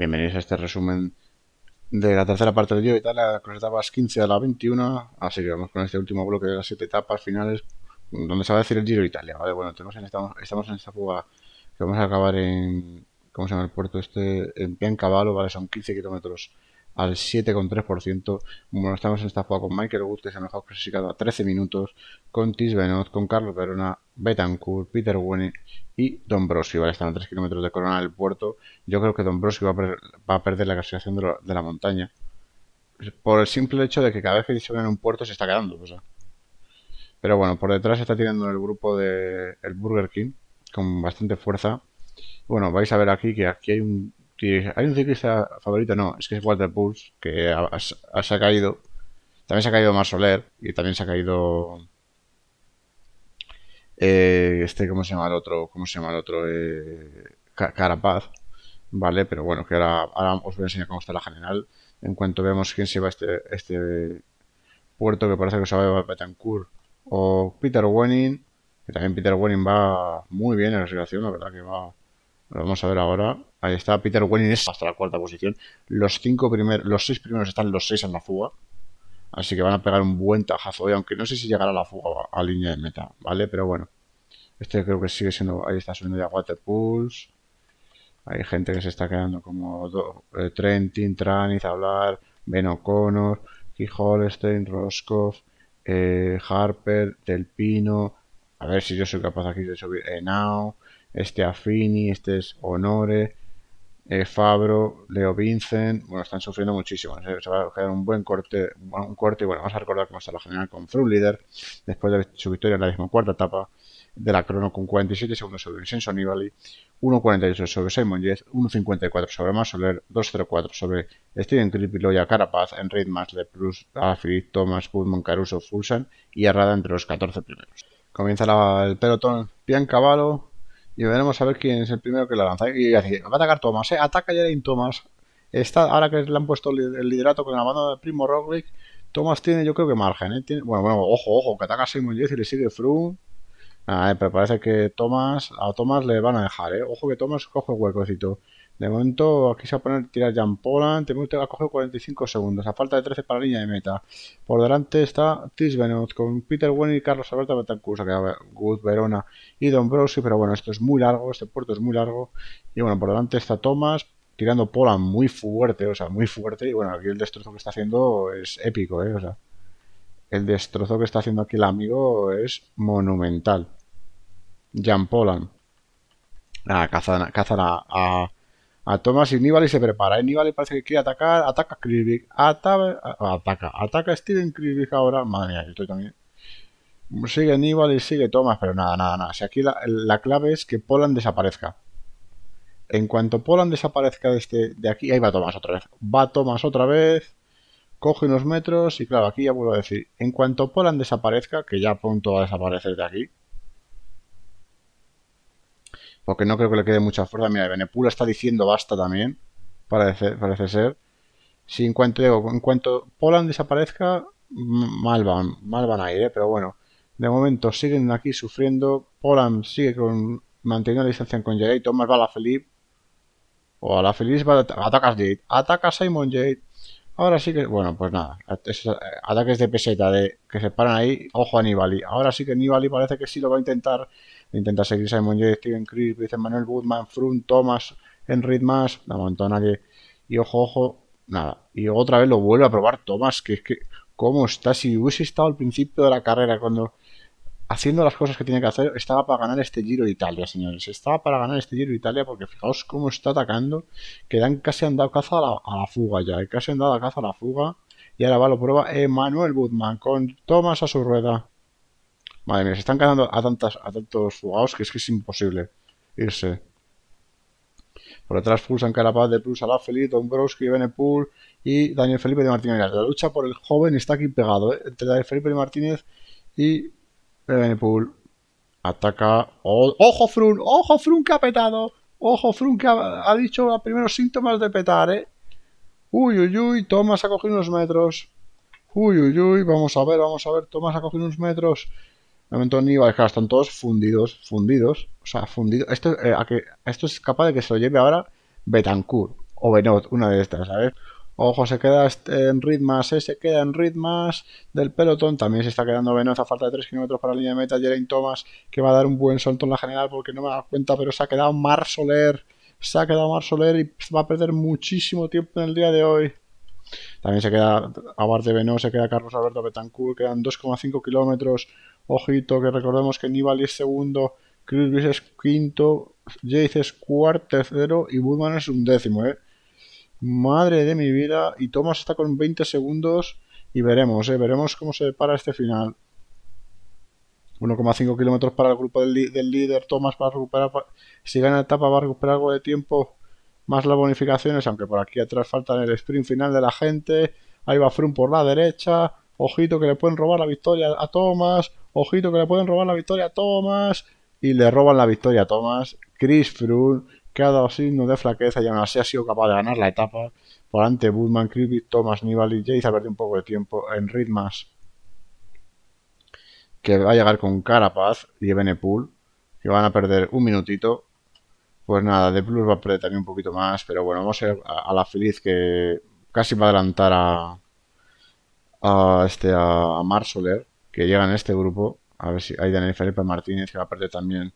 Bienvenidos a este resumen de la tercera parte del Giro de Italia, con las etapas 15 a la 21. Así que vamos con este último bloque de las siete etapas finales, donde se va a decir el Giro de Italia. Vale, bueno, estamos, estamos en esta fuga que vamos a acabar en. ¿Cómo se llama el puerto este? En Piancavallo, vale, son 15 kilómetros al 7,3%. Bueno, estamos en esta jugada con Michael Wood, que se ha mejor clasificado a 13 minutos, con Tis con Carlos Verona, Betancourt, Peter Wene y Don Vale, están a 3 kilómetros de Corona del Puerto. Yo creo que Don va, va a, perder la clasificación de, la montaña. Por el simple hecho de que cada vez que se en un puerto se está quedando. Pero bueno, por detrás está tirando el grupo de el Burger King con bastante fuerza. Bueno, vais a ver aquí que aquí hay un hay un ciclista favorito, no, es que es Walter que ha, se ha caído. También se ha caído Mar y también se ha caído. Eh, este, ¿cómo se llama el otro? ¿Cómo se llama el otro? Eh, Carapaz, ¿vale? Pero bueno, que ahora, os voy a enseñar cómo está la general. En cuanto vemos quién se va este, este puerto, que parece que se va a Betancourt o Peter Wenning, que también Peter Wenning va muy bien en la relación, la verdad que va vamos a ver ahora. Ahí está Peter es hasta la cuarta posición. Los, cinco primeros... los seis primeros están los seis en la fuga. Así que van a pegar un buen tajazo hoy, aunque no sé si llegará a la fuga a línea de meta, ¿vale? Pero bueno. Este creo que sigue siendo. Ahí está subiendo ya Waterpools. Hay gente que se está quedando como do, eh, Trentin, Traniz, hablar, Ben O'Connor, Key Holstein, Roscoff, eh, Harper, Del Pino. A ver si yo soy capaz aquí de subir Enao... Eh, este Affini, este es Honore, eh, Fabro, Leo Vincent, bueno, están sufriendo muchísimo. Se, va a quedar un buen corte, un corte, y bueno, vamos a recordar cómo está la general con líder, después de su victoria en la misma cuarta etapa de la crono con 47 segundos sobre Vincenzo Nibali, 1.48 sobre Simon Yates, 1.54 sobre Masoler, 2.04 sobre Steven a Carapaz, Enric Mas, Plus Alaphilippe, Thomas, Goodman, Caruso, Fulsan y Arrada entre los 14 primeros. Comienza el pelotón Piancavalo y veremos a ver quién es el primero que la lanza. Y va a atacar Thomas, ¿eh? ataca en Thomas. Está, ahora que le han puesto el liderato con la mano de Primo Roglic, Thomas tiene yo creo que margen. ¿eh? bueno, bueno, ojo, ojo, que ataca Simon 10 y le sigue Froome. Ah, ver, eh, pero parece que Thomas, a Thomas le van a dejar, ¿eh? Ojo que Thomas coge huecocito. De momento, aquí se va a poner tirar Jan Polan. De que ha 45 segundos. A falta de 13 para la línea de meta. Por delante está Tisbenot con Peter Wen y Carlos Alberto Betancur. Se Good, Verona y Don Brosi. Pero bueno, esto es muy largo. Este puerto es muy largo. Y bueno, por delante está Thomas tirando Polan muy fuerte. O sea, muy fuerte. Y bueno, aquí el destrozo que está haciendo es épico, ¿eh? O sea, el destrozo que está haciendo aquí el amigo es monumental. Jan Polan. Nada, cazan, a a Thomas y Nibali se prepara. Níbali Nibali parece que quiere atacar, ataca a Krivik, ataca, ataca, ataca a Steven Krivik ahora. Madre mía, yo estoy también. Sigue Nibali, sigue Thomas, pero nada, nada, nada. Si aquí la, clave es que Poland desaparezca. En cuanto Poland desaparezca de, este, de aquí, ahí va Thomas otra vez. Va Thomas otra vez, coge unos metros y claro, aquí ya vuelvo a decir, en cuanto Poland desaparezca, que ya pronto va a desaparecer de aquí, porque no creo que le quede mucha fuerza. Mira, Benepula está diciendo basta también, parece, parece ser. Si en cuanto, en cuanto Poland desaparezca, mal van, mal van a ir, ¿eh? pero bueno. De momento siguen aquí sufriendo. Polan sigue con manteniendo la distancia con Jade. Thomas va a la Felipe. O a la Felipe Ataca atacas Jade. Ataca Simon Jade. Ahora sí que. Bueno, pues nada. ataques de peseta de, que se paran ahí. Ojo a Nibali. Ahora sí que Nibali parece que sí lo va a intentar intenta seguir Simon J, Steven dice Manuel Goodman, Frun, Thomas, Enric Más, la montona que... Y ojo, ojo, nada. Y otra vez lo vuelve a probar Thomas, que es que... ¿Cómo está? Si hubiese estado al principio de la carrera cuando haciendo las cosas que tiene que hacer, estaba para ganar este Giro de Italia, señores. Estaba para ganar este Giro de Italia porque fijaos cómo está atacando, que dan, casi han dado caza a la, fuga ya, eh, casi han dado caza a la fuga. Y ahora va, lo prueba Emanuel Budman con Thomas a su rueda. Madre mía, se están ganando a, tantas, a tantos jugados que es que es imposible irse. Por detrás pulsan Carapaz de Plus, Alafeli, Broski, Benepool y Daniel Felipe de Martínez. La lucha por el joven está aquí pegado, ¿eh? entre Daniel Felipe de Martínez y Benepool. Ataca. ¡Ojo Frun! ¡Ojo Frun que ha petado! ¡Ojo Frun que ha, dicho los primeros síntomas de petar, eh! ¡Uy, uy, uy! Tomás ha cogido unos metros. ¡Uy, uy, uy! Vamos a ver, vamos a ver. Tomás ha cogido unos metros. No momento ni están todos fundidos, fundidos. O sea, fundido. Esto, eh, a que, esto es capaz de que se lo lleve ahora Betancourt o Benot, una de estas, ¿sabes? Ojo, se queda este en ritmas, eh, se queda en ritmas del pelotón. También se está quedando Venod a falta de 3 kilómetros para la línea de meta. Jerain Thomas, que va a dar un buen salto en la general porque no me da cuenta, pero se ha quedado Mar Soler. Se ha quedado Mar Soler y va a perder muchísimo tiempo en el día de hoy. También se queda aparte de Benot, se queda Carlos Alberto Betancourt. Quedan 2,5 kilómetros. Ojito, que recordemos que Nibali es segundo, Chris es quinto, Jace es cuarto, tercero y Woodman es un décimo, ¿eh? Madre de mi vida. Y Thomas está con 20 segundos y veremos, ¿eh? Veremos cómo se para este final. 1,5 kilómetros para el grupo del, líder. Thomas para recuperar. Si gana etapa, va a recuperar algo de tiempo. Más las bonificaciones, aunque por aquí atrás faltan el sprint final de la gente. Ahí va Frum por la derecha. Ojito que le pueden robar la victoria a Thomas ojito que le pueden robar la victoria a Thomas, y le roban la victoria a Thomas. Chris Froome, que ha dado signo de flaqueza y aún así ha sido capaz de ganar la etapa. Por ante Budman, Chris Thomas, Nibali, Jace ha perdido un poco de tiempo en Ritmas, que va a llegar con Carapaz y Ebenepool, que van a perder un minutito. Pues nada, De Plus va a perder también un poquito más, pero bueno, vamos a ir a, la feliz que casi va a adelantar a, este a, a que llegan a este grupo. A ver si hay Daniel Felipe Martínez, que va a perder también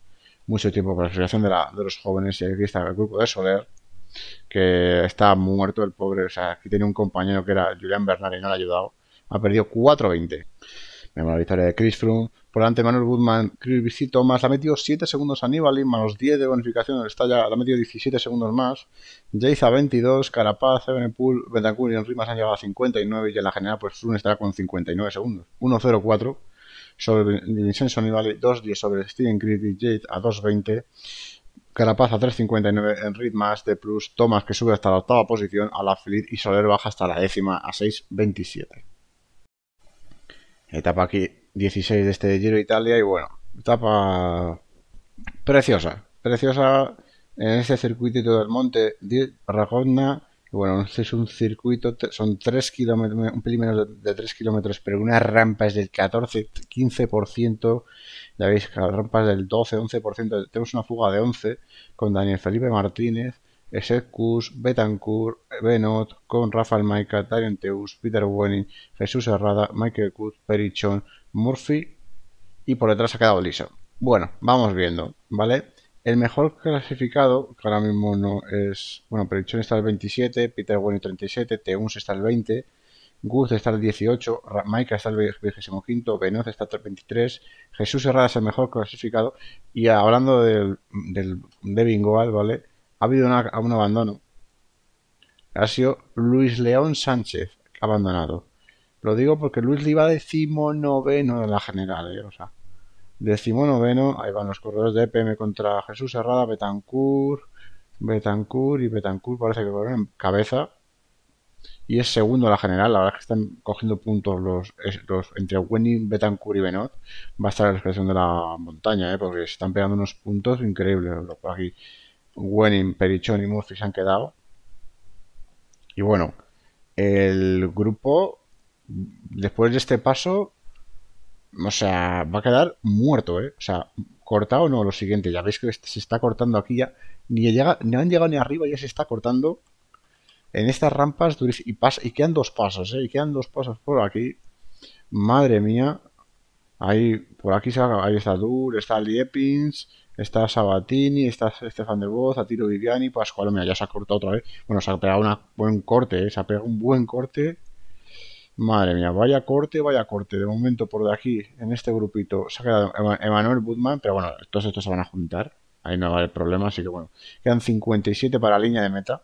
mucho tiempo por la asociación de, de los jóvenes. Y aquí está el grupo de Soler, que está muerto el pobre. O sea, aquí tiene un compañero que era Julián Bernal y no le ha ayudado. Ha perdido 4-20. Vemos la de Chris Froome, por delante Manuel Goodman, y Thomas, la ha metido 7 segundos a Nibali, más 10 de bonificación, ya, la ha metido 17 segundos más. a 22, Carapaz, Evenepoel, Bentancur y Enrimas han llegado a 59 y en la general pues Froome estará con 59 segundos. 1 1-0-4. sobre Vincenzo Nibali, 2-10 sobre Steven Creed Jade a 2-20. Carapaz a 3.59 en ritmas de plus, Thomas que sube hasta la octava posición, Alaphilippe y Soler baja hasta la décima a 6.27. Etapa aquí 16 de este Giro Italia y bueno, etapa preciosa, preciosa en este circuito del monte de bueno, este es un circuito, son 3 kilómetros, un pelín menos de 3 kilómetros, pero una rampa es del 14-15%. Ya veis, rampas rampa del 12-11%. Tenemos una fuga de 11 con Daniel Felipe Martínez, Esekus, Betancourt, Benot, con Rafael Maica, Darien Teus, Peter Wenning, Jesús Herrada, Michael Kut, Perichon, Murphy y por detrás ha quedado liso. Bueno, vamos viendo, ¿vale? El mejor clasificado, que ahora mismo no es... Bueno, Perichón está el 27, Peter Bueno 37, Teuns está el 20, Guz está el 18, Maika está el 25, Benoz está el 23, Jesús Herrera es el mejor clasificado. Y hablando del, de Bingoal, ¿vale? Ha habido un abandono. Ha sido Luis León Sánchez, abandonado. Lo digo porque Luis iba decimonoveno de la general, ¿eh? o sea, decimonoveno, ahí van los corredores de EPM contra Jesús Herrada, Betancourt, Betancourt y Betancourt parece que corren en cabeza y es segundo la general, la verdad es que están cogiendo puntos los, entre Wenning, Betancourt y Benot, va a estar la expresión de la montaña, ¿eh? porque se están pegando unos puntos increíbles, por aquí Wenning, Perichón y Murphy se han quedado y bueno, el grupo después de este paso, o sea, va a quedar muerto, ¿eh? O sea, cortado no, lo siguiente, ya veis que este se está cortando aquí ya, ni, llega, no han llegado ni arriba, ya se está cortando en estas rampas y, y quedan dos pasos, ¿eh? Y quedan dos pasos por aquí. Madre mía. Ahí, por aquí se va, ahí está Dur, está Liepins, está Sabatini, está Estefan de Voz, Tiro Viviani, Pascual, mira, ya se ha cortado otra vez. Bueno, se ha pegado un buen corte, ¿eh? se ha pegado un buen corte. Madre mía, vaya corte, vaya corte. De momento, por de aquí, en este grupito, se ha quedado Emanuel Budman, pero bueno, todos estos se van a juntar. Ahí no va a haber problema, así que bueno. Quedan 57 para la línea de meta.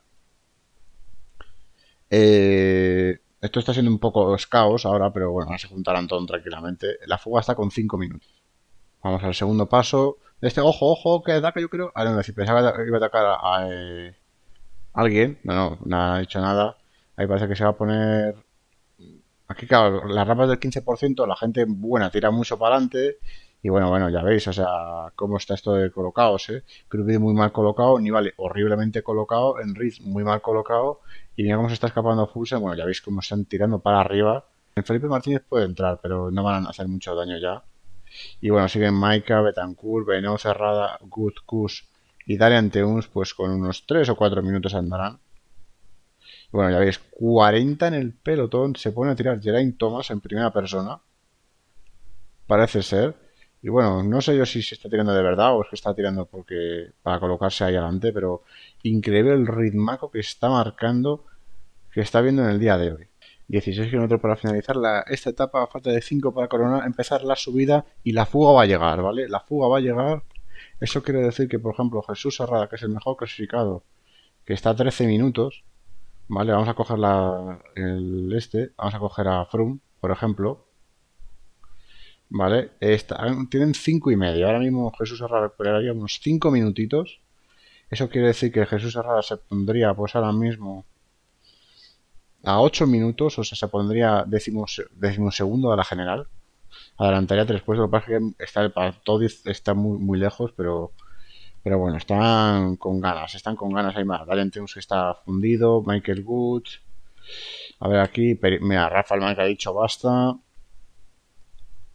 Eh, esto está siendo un poco caos ahora, pero bueno, se juntarán todos tranquilamente. La fuga está con 5 minutos. Vamos al segundo paso. este, ojo, ojo, que ataca, yo creo. Ah, no, si pensaba que iba a atacar a, eh, alguien. No, no, no ha dicho nada. Ahí parece que se va a poner Aquí, claro, las ramas del 15%, la gente buena tira mucho para adelante. Y bueno, bueno, ya veis, o sea, cómo está esto de colocados, ¿eh? Krupi muy mal colocado, vale horriblemente colocado, Enriz muy mal colocado, y mira cómo se está escapando Fulsen, bueno, ya veis cómo están tirando para arriba. El Felipe Martínez puede entrar, pero no van a hacer mucho daño ya. Y bueno, siguen Maika, Betancourt, Veneno Cerrada, Good y Darian Teuns, pues con unos 3 o 4 minutos andarán. Bueno, ya veis, 40 en el pelotón. Se pone a tirar Geraint Thomas en primera persona. Parece ser. Y bueno, no sé yo si se está tirando de verdad o es que está tirando porque para colocarse ahí adelante, pero increíble el ritmaco que está marcando, que está viendo en el día de hoy. 16 kilómetros para finalizar la, esta etapa, falta de 5 para coronar, empezar la subida y la fuga va a llegar, ¿vale? La fuga va a llegar. Eso quiere decir que, por ejemplo, Jesús Herrada, que es el mejor clasificado, que está a 13 minutos, Vale, vamos a coger la, el este, vamos a coger a Frum, por ejemplo. Vale, tienen cinco y medio. Ahora mismo Jesús Herrera recuperaría unos cinco minutitos. Eso quiere decir que Jesús Herrera se pondría, pues ahora mismo, a 8 minutos, o sea, se pondría decimosegundo a la general. Adelantaría tres puestos. Lo que pasa es que está el está muy, muy lejos, pero pero bueno, están con ganas, están con ganas. Hay más. Valentinus que está fundido, Michael Woods. A ver aquí, mira, Rafa Alman que ha dicho basta.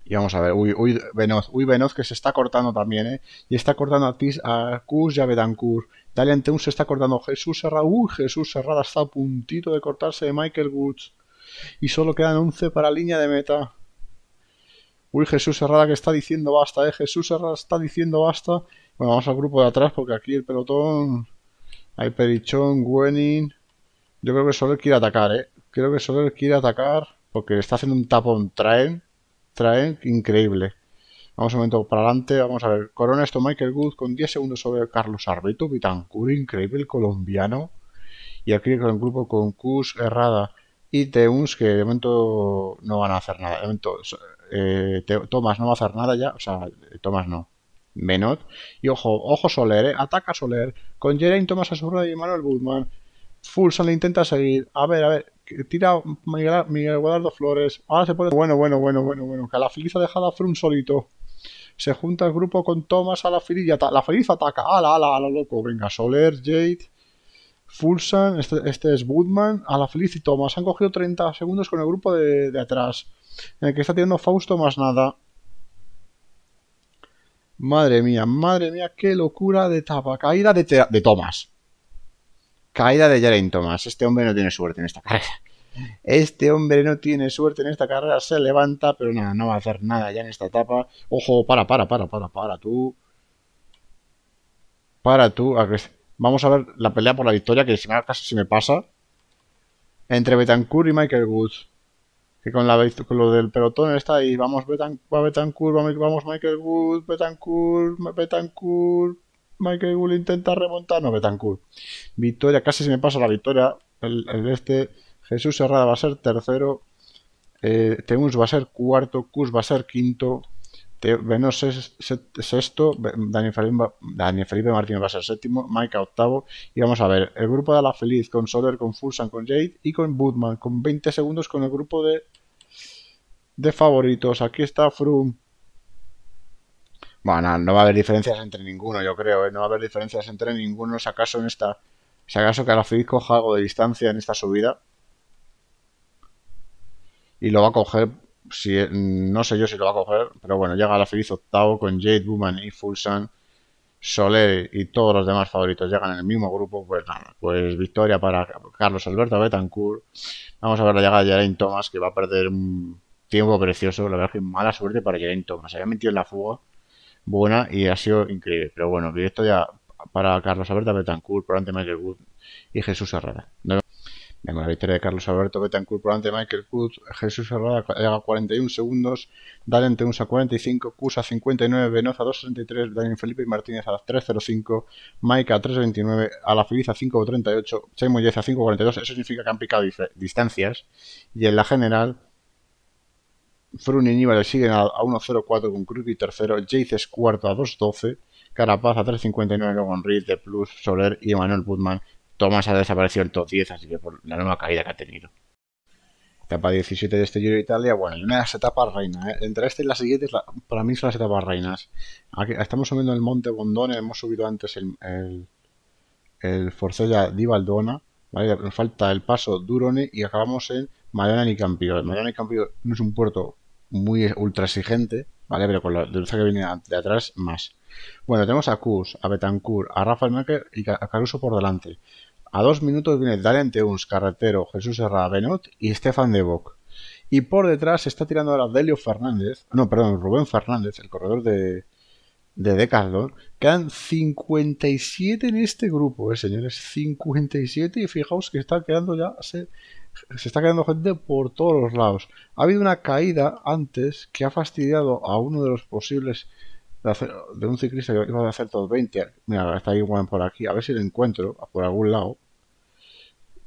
Y vamos a ver, uy, uy, Benoz, uy, Benoz que se está cortando también, ¿eh? Y está cortando a, Tis, a Kus y a se está cortando. Jesús Serrada, uy, Jesús Serrada está a puntito de cortarse de Michael Woods. Y solo quedan 11 para línea de meta. Uy, Jesús Serrada que está diciendo basta, ¿eh? Jesús Serrada está diciendo basta. Bueno, vamos al grupo de atrás porque aquí el pelotón... Hay Perichón, Gwenning... Yo creo que Soler quiere atacar, ¿eh? Creo que él quiere atacar porque está haciendo un tapón. Traen, traen, increíble. Vamos un momento para adelante, vamos a ver. Corona esto Michael Good con 10 segundos sobre Carlos Arbeto Vitancur, increíble, colombiano. Y aquí con el grupo con Kus, Herrada y Teuns, que de momento no van a hacer nada. De momento, eh, Tomás no va a hacer nada ya, o sea, Tomás no. Menot. Y ojo, ojo Soler, ¿eh? ataca Soler con Geraint Thomas Azurra y Manuel Budman Fulsan le intenta seguir. A ver, a ver, tira Miguel, Miguel Guadardo Flores. Ahora se pone. Bueno, bueno, bueno, bueno, bueno. Que a la feliz ha dejado a Frum solito. Se junta el grupo con Thomas a la feliz. La feliz ataca. Ala, ala, la loco. Venga, Soler, Jade. Fulsan, este, este, es Woodman, a la Feliz y Thomas. Han cogido 30 segundos con el grupo de, de atrás, en el que está tirando Fausto más nada. Madre mía, madre mía, qué locura de etapa, Caída de, Thomas. Caída de Jaren Thomas. Este hombre no tiene suerte en esta carrera. Este hombre no tiene suerte en esta carrera. Se levanta, pero nada, no va a hacer nada ya en esta etapa. Ojo, para, para, para, para, para tú. Para tú. Vamos a ver la pelea por la victoria que si me, se me pasa. Entre Betancourt y Michael Woods que con, la, con lo del pelotón está ahí, vamos Betancourt, vamos, Michael Wood, Betancourt, Betancourt, Michael Wood intenta remontar, no Betancourt. Victoria, casi se me pasa la victoria, el, este, Jesús Serrada va a ser tercero, eh, va a ser cuarto, Cus va a ser quinto, menos sexto, Daniel Felipe, Daniel Martínez va a ser séptimo, Mike octavo. Y vamos a ver, el grupo de la feliz con Soler, con Fulsan, con Jade y con Budman, con 20 segundos con el grupo de, de favoritos. Aquí está Froome. Bueno, no va a haber diferencias entre ninguno, yo creo. ¿eh? No va a haber diferencias entre ninguno, si acaso en esta. Si acaso que a la feliz coja algo de distancia en esta subida. Y lo va a coger si, no sé yo si lo va a coger, pero bueno, llega la feliz octavo con Jade Woman y Fulsan. Soler y todos los demás favoritos llegan en el mismo grupo, pues nada, pues victoria para Carlos Alberto Betancourt. Vamos a ver la llegada de Jaren Thomas, que va a perder un tiempo precioso. La verdad que mala suerte para Jaren Thomas. Se había metido en la fuga buena y ha sido increíble. Pero bueno, directo ya para Carlos Alberto Betancourt, por ante Michael Wood y Jesús Herrera. Venga, la victoria de Carlos Alberto Betancourt por ante Michael Kut, Jesús Herrera llega a 41 segundos, Dalente, Unsa, a 45, Cusa, 59, Venosa a 2.63, Daniel Felipe y Martínez a 3.05, Maika a 3.29, Alafeliza a 5.38, Chemo a 5.42, eso significa que han picado distancias, y en la general, Frun y Níbal siguen a, 1.04 con Cruz y tercero, Jace es cuarto a 2.12, Carapaz a 3.59, con Riz, De Plus, Soler y Emanuel Putman Thomas ha desaparecido el top 10, así que por la nueva caída que ha tenido. Etapa 17 de este Giro de Italia, bueno, en una de las etapas reinas. ¿eh? Entre esta y la siguiente, para mí son las etapas reinas. Aquí, estamos subiendo el Monte Bondone, hemos subido antes el, el, el Forcella di Valdona, nos falta el paso Durone y acabamos en Mariana y Campio. Madonna y Campio no es un puerto muy ultra exigente, ¿vale? Pero con la dulce que viene de atrás, más. Bueno, tenemos a Kus, a Betancourt, a Rafael Maker y a Caruso por delante. A dos minutos viene Dalen Teuns, Carretero, Jesús Serra, Benot y Stefan de Bock. Y por detrás está tirando ahora Delio Fernández, no, perdón, Rubén Fernández, el corredor de, de Decathlon. Quedan 57 en este grupo, eh, señores. 57 y fijaos que está quedando ya se está quedando gente por todos los lados. Ha habido una caída antes que ha fastidiado a uno de los posibles de, un ciclista que iba a hacer todos 20. Mira, está igual por aquí, a ver si lo encuentro por algún lado.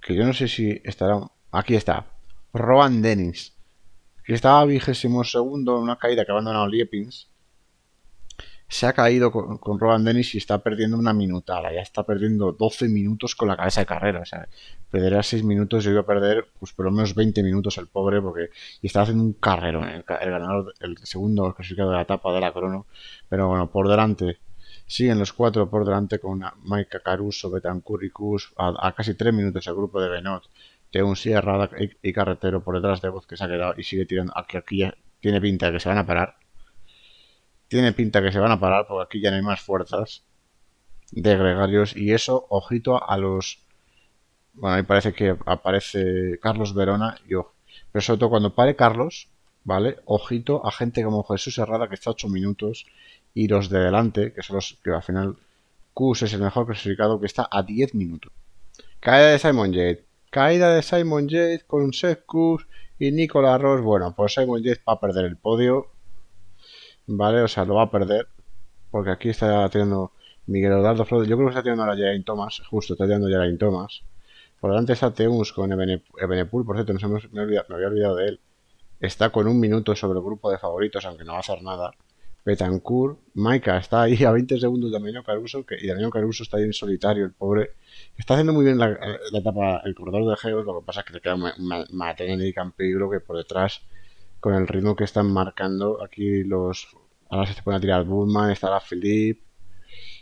Que yo no sé si estará. Aquí está, Rowan Dennis, que estaba vigésimo segundo en una caída que ha abandonado Liepins se ha caído con, Roban Roland Dennis y está perdiendo una minuta, Ya está perdiendo 12 minutos con la cabeza de carrera. O sea, perderá 6 minutos. Yo iba a perder, pues, por lo menos 20 minutos el pobre, porque y estaba haciendo un carrero. El, ganador, el segundo clasificado de la etapa de la crono. Pero bueno, por delante. Siguen los cuatro por delante con una Maika Caruso, Betancur y a, casi 3 minutos el grupo de Benot. un Sierra y, y Carretero por detrás de Voz que se ha quedado y sigue tirando. Aquí, aquí ya tiene pinta de que se van a parar tiene pinta que se van a parar porque aquí ya no hay más fuerzas de gregarios y eso, ojito a los... Bueno, ahí parece que aparece Carlos Verona y Pero sobre todo cuando pare Carlos, ¿vale? Ojito a gente como Jesús Herrada que está a 8 minutos y los de delante, que son los que al final Kus es el mejor clasificado, que está a 10 minutos. Caída de Simon Jade. Caída de Simon Jade con Seth Kus y Nicolás Ross. Bueno, pues Simon Jade va a perder el podio ¿vale? O sea, lo va a perder, porque aquí está teniendo Miguel Eduardo Flores, yo creo que está teniendo ahora Geraint Thomas, justo está teniendo Geraint Thomas. Por delante está Teuns con Ebenepul, por cierto, no me, había olvidado de él. Está con un minuto sobre el grupo de favoritos, aunque no va a hacer nada. Betancourt, Maika está ahí a 20 segundos de Damiano Caruso, que, y Damiano Caruso está ahí en solitario, el pobre. Está haciendo muy bien la, etapa, el corredor de Geos, lo que pasa es que le queda maten y Campigro, que por detrás con el ritmo que están marcando aquí los... Ahora se a tirar Bullman, estará Philip.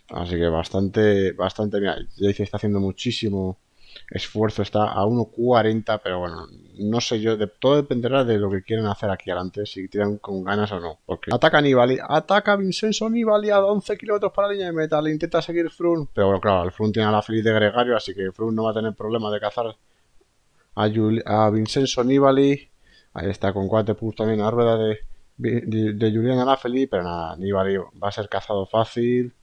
Así que bastante, bastante... Mira, Jace está haciendo muchísimo esfuerzo, está a 1.40, pero bueno, no sé yo, todo dependerá de lo que quieran hacer aquí adelante, si tiran con ganas o no. Porque ataca Nibali, ataca Vincenzo Nibali a 11 kilómetros para la línea de meta, le intenta seguir Frun, pero bueno, claro, el Frun tiene a la feliz de gregario, así que Frun no va a tener problema de cazar a, a Vincenzo Nibali. Ahí está con cuatro puntos también la rueda de, de, Julián Alaphilippe, pero nada, Nibali va a ser cazado fácil.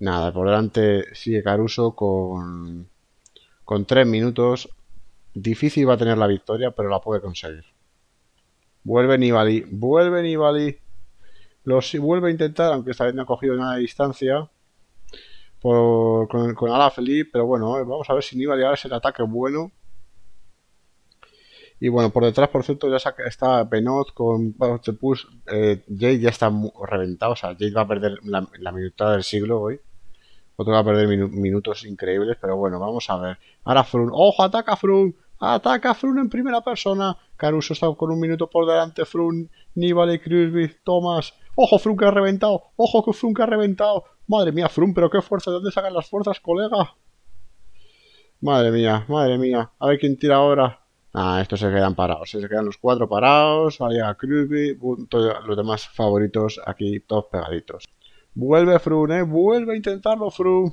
Nada, por delante sigue Caruso con, con tres minutos. Difícil va a tener la victoria, pero la puede conseguir. Vuelve Nibali, vuelve Nibali. Los, vuelve a intentar, aunque esta vez no ha cogido nada de distancia con, con Alaphilippe, pero bueno, eh, vamos a ver si Nibali ahora es el ataque bueno y bueno, por detrás, por cierto, ya está Penoz con de Push. Eh, Jade ya está reventado. O sea, Jade va a perder la, la del siglo hoy. Otro va a perder minutos increíbles, pero bueno, vamos a ver. Ahora Frun. ¡Ojo, ataca Frun! Ataca Frun en primera persona. Caruso está con un minuto por delante. Frun, y Cruzby, Thomas. ¡Ojo, Frun que ha reventado! ¡Ojo, que Frun que ha reventado! Madre mía, Frun, pero qué fuerza. ¿De dónde sacan las fuerzas, colega? Madre mía, madre mía. A ver quién tira ahora. Ah, estos se quedan parados. Se quedan los cuatro parados. Vaya, Kirby. Los demás favoritos aquí, todos pegaditos. Vuelve Frun, eh. Vuelve a intentarlo, Frun.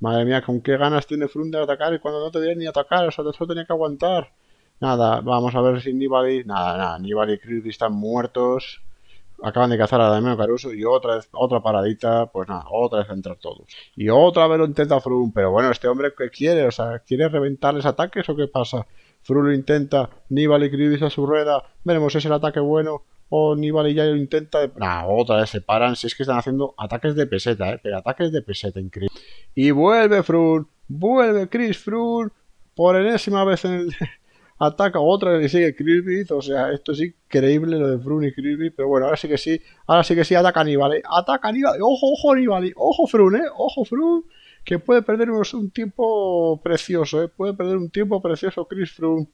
Madre mía, con qué ganas tiene Frun de atacar. Y cuando no te viene ni atacar, o sea, eso solo tenía que aguantar. Nada, vamos a ver si Nibali. Nada, nada. Nibali y Kirby están muertos. Acaban de cazar a Damián Caruso y otra otra paradita, pues nada, otra vez entrar todos. Y otra vez lo intenta Frun, pero bueno, este hombre qué quiere, o sea, ¿quiere reventarles ataques o qué pasa? lo intenta, Nibali a su rueda, veremos si es el ataque bueno o Nibali ya lo intenta. Nah, otra vez se paran, si es que están haciendo ataques de peseta, ¿eh? pero ataques de peseta increíble. Y vuelve Frun, vuelve Chris Frun, por enésima vez en el... ataca otra y sigue Kirby, o sea, esto es increíble lo de Frun y Kirby, pero bueno, ahora sí que sí, ahora sí que sí, ataca Nibali, ataca ojo, ojo Nibali, ojo Frun, eh, ojo Frun, que puede perder pues, un tiempo precioso, ¿eh? puede perder un tiempo precioso Chris Froome.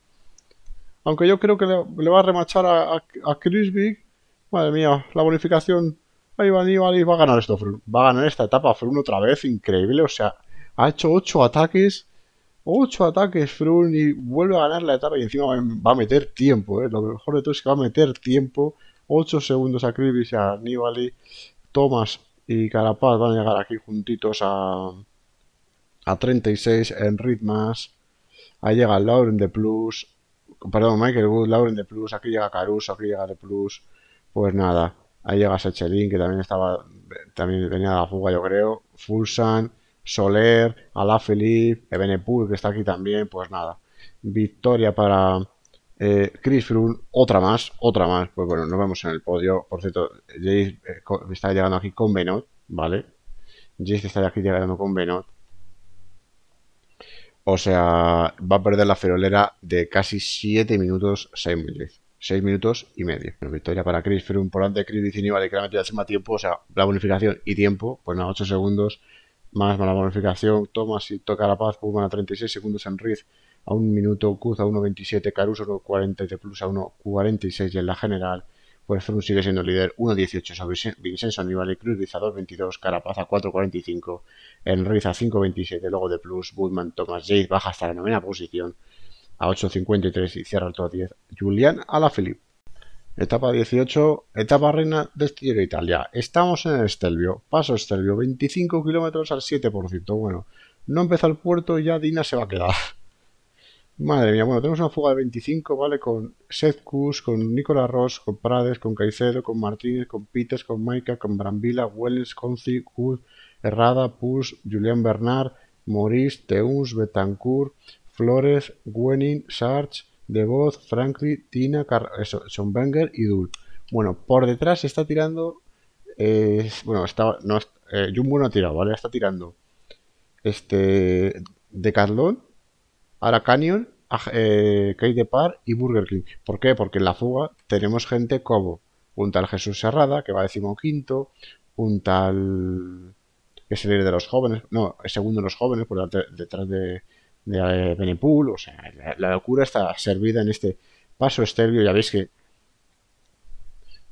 Aunque yo creo que le, va a remachar a, a, Chris Big. Madre mía, la bonificación. Ahí va Aníbal va a ganar esto Froome. Va a ganar esta etapa Froome otra vez, increíble. O sea, ha hecho ocho ataques. Ocho ataques Froome y vuelve a ganar la etapa y encima va a meter tiempo. ¿eh? Lo mejor de todo es que va a meter tiempo. 8 segundos a y a Nibali, Thomas y Carapaz van a llegar aquí juntitos a, a 36 en ritmas. Ahí llega Lauren de Plus. Perdón, Michael Wood, Lauren de Plus. Aquí llega Caruso, aquí llega de Plus. Pues nada. Ahí llega Sechelin, que también estaba. También venía de la fuga, yo creo. Fulsan, Soler, Ala Philippe, que está aquí también. Pues nada. Victoria para eh, Chris Froome, otra más, otra más. Pues bueno, nos vemos en el podio. Por cierto, Jace eh, está llegando aquí con Benot, ¿vale? Jace está aquí llegando con Benot. O sea, va a perder la ferolera de casi 7 minutos 6 minutos y medio. victoria para Chris Froome por antes de Chris Vale, que la ya se tiempo, o sea, la bonificación y tiempo, pues nada, 8 segundos más la bonificación. Thomas y toca la paz, Puma a 36 segundos, en Riz. a 1 minuto, Cruz a 1.27, Caruso De plus a 1.46 y en la general pues Froome sigue siendo líder 1.18 sobre Vincenzo y Cruz Riza 22, Carapaz a 4.45, Enriza 5.27, luego de Plus, woodman Thomas Jade, baja hasta la novena posición a 8.53 y cierra el top 10 Julián Alaphilippe. Etapa 18, etapa reina de Italia. Estamos en el Estelvio, paso Estelvio, 25 kilómetros al 7%. Bueno, no empieza el puerto y ya Dina se va a quedar. Madre mía, bueno, tenemos una fuga de 25, ¿vale? Con Seth Setkus, con Nicolás Ross, con Prades, con Caicedo, con Martínez, con Peters, con Maika, con Brambila, Welles, Conci, Hood, Herrada, Push, Julián Bernard, Maurice, Teuns, Betancourt, Flores, Gwenin, Sarch, Devoz, Franklin, Tina, Car eso, y Dul. Bueno, por detrás está tirando. Eh, bueno, está, no, eh, Jumbo no ha tirado, ¿vale? Está tirando este de Carlón ahora Canyon, eh, de Par y Burger King. ¿Por qué? Porque en la fuga tenemos gente como un tal Jesús Serrada, que va decimos quinto, un tal que es el líder de los jóvenes, no, el segundo de los jóvenes, por detrás de, eh, Benipul. o sea, la, locura está servida en este paso estéril. ya veis que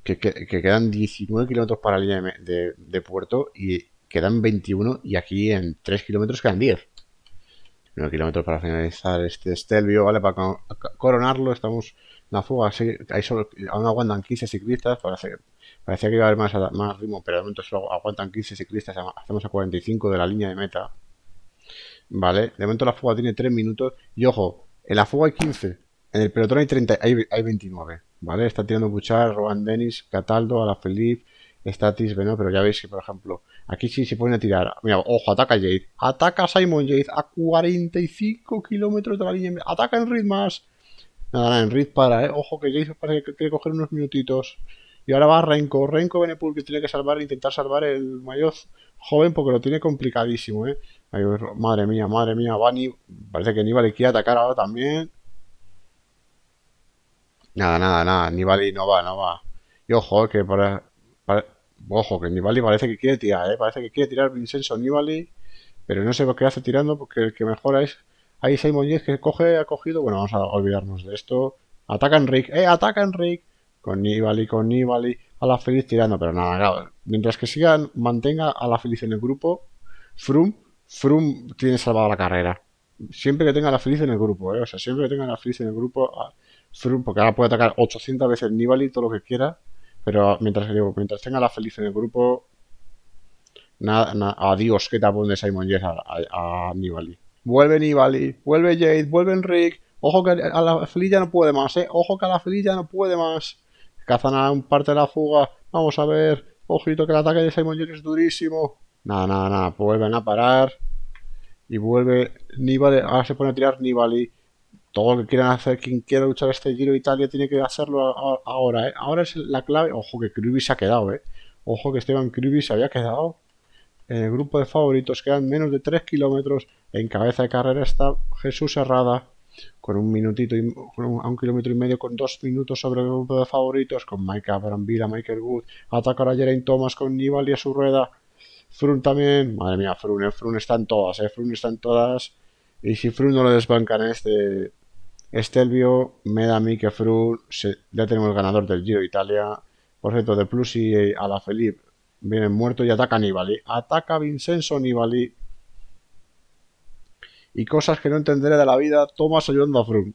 que, quedan 19 kilómetros para la línea de, de puerto y quedan 21 y aquí en 3 kilómetros quedan 10. 9 kilómetros para finalizar este Estelvio, ¿vale? Para coronarlo estamos en la fuga, solo, aún aguantan 15 ciclistas, parecía que iba a haber más, más ritmo, pero de momento solo aguantan 15 ciclistas, hacemos a 45 de la línea de meta, ¿vale? De momento la fuga tiene 3 minutos y ojo, en la fuga hay 15, en el pelotón hay, 30, hay, hay 29, ¿vale? Está tirando Buchar, robán Dennis, Cataldo, Alaphilippe, Statis, bueno, pero ya veis que, por ejemplo, Aquí sí se pone a tirar. Mira, ojo, ataca Jade. Ataca Simon Jade a 45 kilómetros de la línea. Ataca Enrid más. Nada, nada, Enrid para, ¿eh? Ojo que Jade parece que quiere coger unos minutitos. Y ahora va Renko. Renko Benepul que tiene que salvar, intentar salvar el mayor joven porque lo tiene complicadísimo, ¿eh? Pues, madre mía, madre mía, va Parece que Nibali quiere atacar ahora también. Nada, nada, nada. Nibali no va, no va. Y ojo, que para Ojo, que Nibali parece que quiere tirar, ¿eh? Parece que quiere tirar Vincenzo Nibali, pero no sé qué hace tirando porque el que mejora es... Ahí Simon Yates que coge, ha cogido... Bueno, vamos a olvidarnos de esto. Ataca Enrique, ¡eh! Ataca Enrique con Nibali, con Nibali, a la feliz tirando, pero nada, Mientras que sigan, mantenga a la feliz en el grupo, Frum, Frum tiene salvado la carrera. Siempre que tenga a la feliz en el grupo, ¿eh? o sea, siempre que tenga a la feliz en el grupo, ah, Frum, porque ahora puede atacar 800 veces Nibali, todo lo que quiera, pero mientras, digo, mientras tenga la feliz en el grupo, nada, adiós que tapón de Simon Yates a, Nibali. Vuelve Nibali, vuelve Jade, vuelve Enric. Ojo que a la feliz ya no puede más, eh. Ojo que a la feliz ya no puede más. Cazan a un parte de la fuga. Vamos a ver. Ojito que el ataque de Simon Yates es durísimo. Nada, nada, nada. Vuelven a parar. Y vuelve Nibali. Ahora se pone a tirar Nibali todo lo que quieran hacer, quien quiera luchar este Giro de Italia tiene que hacerlo ahora. ¿eh? Ahora es la clave. Ojo que Cruby se ha quedado, ¿eh? Ojo que Esteban cruby se había quedado en el grupo de favoritos. Quedan menos de 3 kilómetros. En cabeza de carrera está Jesús Herrada con un minutito y, un, a un kilómetro y medio con dos minutos sobre el grupo de favoritos con Mike Vila, Michael Wood Ataca a Geraint Thomas con Nibali a su rueda Frun también, madre mía Frun, eh, Frun están todas, eh, Frun están todas y si Frun no lo desbancan en este Estelvio, Meda, que se, ya tenemos el ganador del Giro Italia. Por cierto, de Plus y Felipe vienen muertos y ataca a Nibali. Ataca Vincenzo Nibali. Y cosas que no entenderé de la vida, Thomas ayudando a fru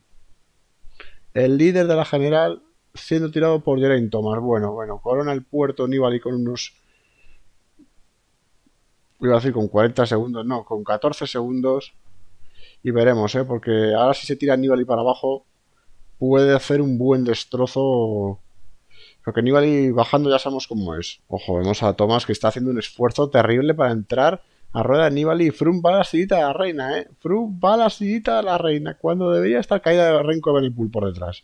El líder de la general siendo tirado por Geraint Thomas. Bueno, bueno, corona el puerto Nibali con unos... Iba a decir con 40 segundos, no, con 14 segundos y veremos, ¿eh? Porque ahora si se tira Nibali para abajo, puede hacer un buen destrozo. Porque Nibali bajando ya sabemos cómo es. Ojo, vemos a Thomas que está haciendo un esfuerzo terrible para entrar a rueda Nibali. Frum va la de la reina, ¿eh? Frum va la de la reina. Cuando debería estar caída de Renko Benepul por detrás.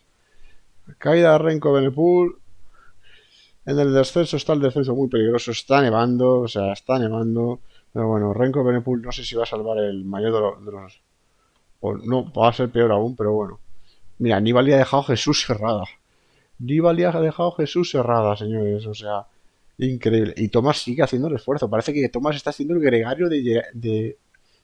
Caída de Renko Benepul. En el descenso está el descenso muy peligroso. Está nevando, o sea, está nevando. Pero bueno, Renko Benepool, no sé si va a salvar el mayor de los, o no, va a ser peor aún, pero bueno. Mira, Nibali ha dejado Jesús cerrada. Nibali ha dejado Jesús cerrada, señores. O sea, increíble. Y Thomas sigue haciendo el esfuerzo. Parece que Thomas está haciendo el gregario de, de,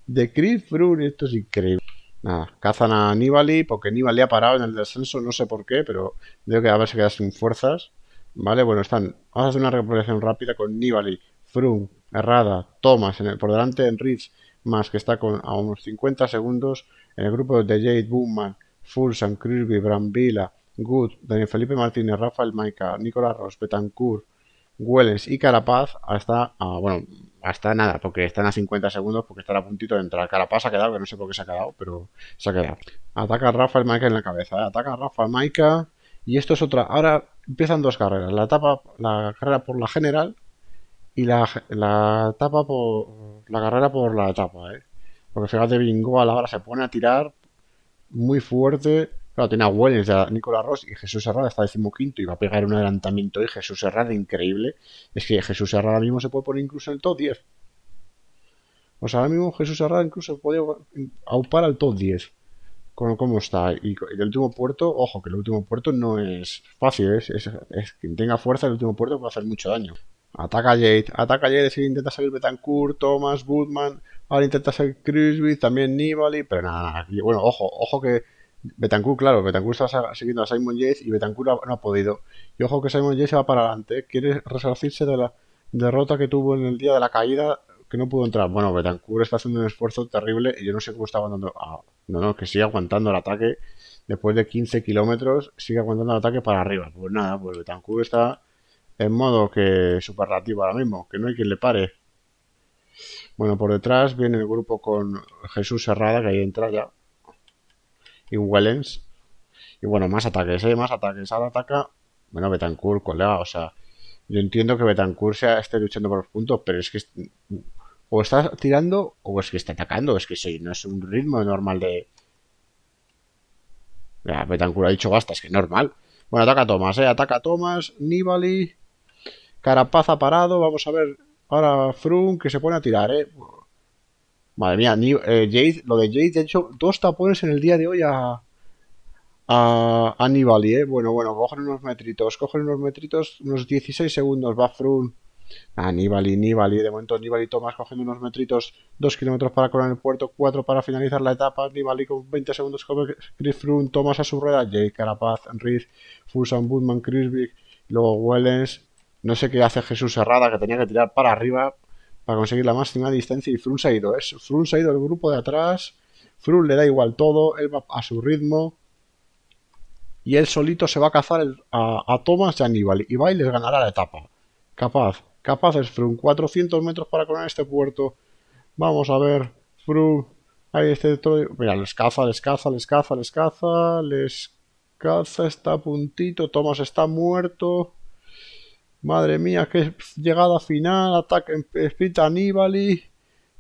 de Chris Froome. Esto es increíble. Nada, cazan a Nibali porque Nibali ha parado en el descenso, no sé por qué, pero veo que a se queda sin fuerzas. Vale, bueno, están. Vamos a hacer una recuperación rápida con Nibali, Froome, Herrada, Thomas en el, por delante en Ritz más que está con, a unos 50 segundos en el grupo de Jade Boomman, Fulsan, Kirby, Brambila, Good, Daniel Felipe Martínez, Rafael Maica, Nicolás Ross, Betancourt, Welles y Carapaz hasta, ah, bueno, hasta nada, porque están a 50 segundos, porque están a puntito de entrar. Carapaz ha quedado, que no sé por qué se ha quedado, pero se ha quedado. Ataca a Rafael Maica en la cabeza, eh. ataca a Rafael Maica. Y esto es otra. Ahora empiezan dos carreras: la etapa, la carrera por la general y la, la etapa por la carrera por la etapa, ¿eh? Porque fíjate, Bingo a la hora se pone a tirar muy fuerte. Claro, tiene a Wellens, Nicolás Ross y Jesús Herrada está decimoquinto y va a pegar un adelantamiento y Jesús Herrada increíble. Es que Jesús Herrada mismo se puede poner incluso en el top 10. O sea, ahora mismo Jesús Herrada incluso puede aupar al top 10. Con cómo está. Y el último puerto, ojo, que el último puerto no es fácil. Es, quien tenga fuerza, el último puerto puede hacer mucho daño. Ataca Jade, ataca Jade, intenta salir Betancourt, Thomas, Goodman, ahora intenta salir Crisby, también Nibali, pero nada, nada, bueno, ojo, ojo que Betancourt, claro, Betancourt está siguiendo a Simon Yates y Betancourt no ha podido. Y ojo que Simon Yates va para adelante, quiere resarcirse de la derrota que tuvo en el día de la caída, que no pudo entrar. Bueno, Betancourt está haciendo un esfuerzo terrible y yo no sé cómo está aguantando. Ah, no, no, que sigue aguantando el ataque después de 15 kilómetros, sigue aguantando el ataque para arriba. Pues nada, pues Betancourt está en modo que superlativo ahora mismo, que no hay quien le pare. Bueno, por detrás viene el grupo con Jesús Herrada, que ahí entra ya. Y Wellens. Y bueno, más ataques, ¿eh? Más ataques. Ahora ataca. Bueno, Betancourt, colega. O sea, yo entiendo que Betancourt sea, esté luchando por los puntos, pero es que o está tirando o es que está atacando. Es que sí, no es un ritmo normal de. Ya, Betancourt ha dicho basta, es que normal. Bueno, ataca a Thomas, ¿eh? Ataca a Thomas, Nibali. Carapaz ha parado. Vamos a ver ahora Froome que se pone a tirar, ¿eh? Madre mía, eh, Jade, lo de Jade, ha hecho, dos tapones en el día de hoy a, a, a Nibali, ¿eh? Bueno, bueno, cogen unos metritos, cogen unos metritos, unos 16 segundos, va Froome. A Nibali, Nibali, de momento Nibali Tomás cogiendo unos metritos, Dos kilómetros para correr el puerto, 4 para finalizar la etapa, Nibali con 20 segundos come Chris Frun Tomás a su rueda, Jake Carapaz, Riz, Fusan, Budman, Big luego Wellens, no sé qué hace Jesús Herrada, que tenía que tirar para arriba para conseguir la máxima distancia. Y Frun se ha ido. Es, Frun se ha ido el grupo de atrás. Frun le da igual todo. Él va a su ritmo. Y él solito se va a cazar a, a, Thomas y Aníbal. Y va y les ganará la etapa. Capaz. Capaz es Frun. 400 metros para coronar este puerto. Vamos a ver. Frun. Ahí este todo. Mira, les caza, les caza, les caza, les caza. Les caza. Está a puntito. Thomas está muerto. Madre mía, qué llegada final, ataque espita Nibali,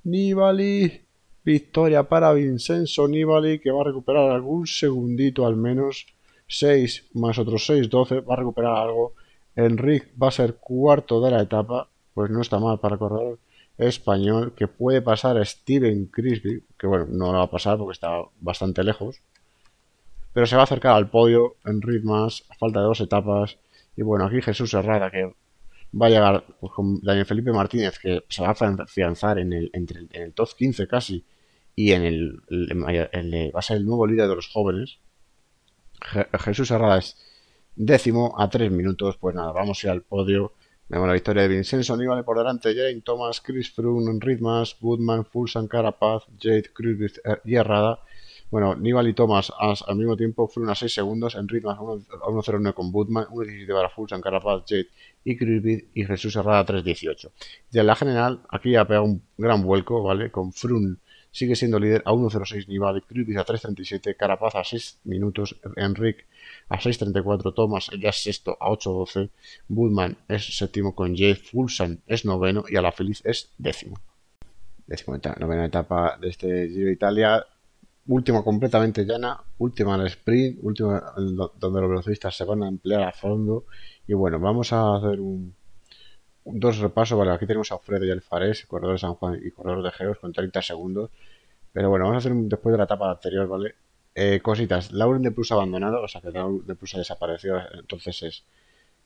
Nibali, victoria para Vincenzo Nibali que va a recuperar algún segundito al menos, 6 más otros 6, 12, va a recuperar algo. Enric va a ser cuarto de la etapa, pues no está mal para correr. español, que puede pasar a Steven Crisby, que bueno, no lo va a pasar porque está bastante lejos, pero se va a acercar al podio Enric más, falta de dos etapas y bueno, aquí Jesús Herrada, que va a llegar pues, con Daniel Felipe Martínez, que se va a afianzar en el, entre el, en top 15 casi, y en el, va a ser el nuevo líder de los jóvenes. Jesús Herrada es décimo a tres minutos. Pues nada, vamos al podio. Vemos la victoria de Vincenzo vale por delante, Jane Thomas, Chris Froome, Ritmas, Woodman, Fulsan Carapaz, Jade Cruz y Herrada. Bueno, Nibal y Thomas al mismo tiempo fueron a 6 segundos, en ritmo a 1.09 con Budman, 1.17 para Fulson, Carapaz, Jade y Krivit y Jesús Herrada 3.18. Y en la general, aquí ha pegado un gran vuelco, ¿vale? Con Frun sigue siendo líder a 1.06 Nibali, Krivit a 3.37, Carapaz a 6 minutos, Enric a 6.34, Thomas ya es sexto a 8.12, Budman es séptimo con Jade, Fulsan es noveno y a la Feliz es décimo. décimo novena etapa de este Giro de Italia, última completamente llana, última al sprint, última donde los velocistas se van a emplear a fondo. Y bueno, vamos a hacer un, dos repasos. Vale, aquí tenemos a Alfredo y Alfarés, corredor de San Juan y corredor de Geos con 30 segundos. Pero bueno, vamos a hacer un, después de la etapa anterior, ¿vale? Eh, cositas, Lauren de Plus abandonado, o sea que Lauren de Plus ha desaparecido, entonces es